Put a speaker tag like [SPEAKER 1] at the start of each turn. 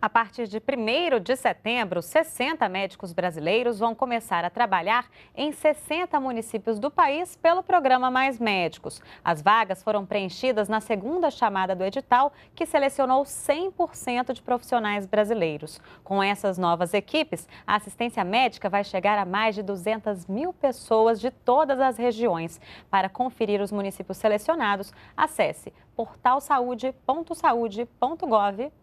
[SPEAKER 1] A partir de 1 de setembro, 60 médicos brasileiros vão começar a trabalhar em 60 municípios do país pelo programa Mais Médicos. As vagas foram preenchidas na segunda chamada do edital, que selecionou 100% de profissionais brasileiros. Com essas novas equipes, a assistência médica vai chegar a mais de 200 mil pessoas de todas as regiões. Para conferir os municípios selecionados, acesse portalsaude.saude.gov.br.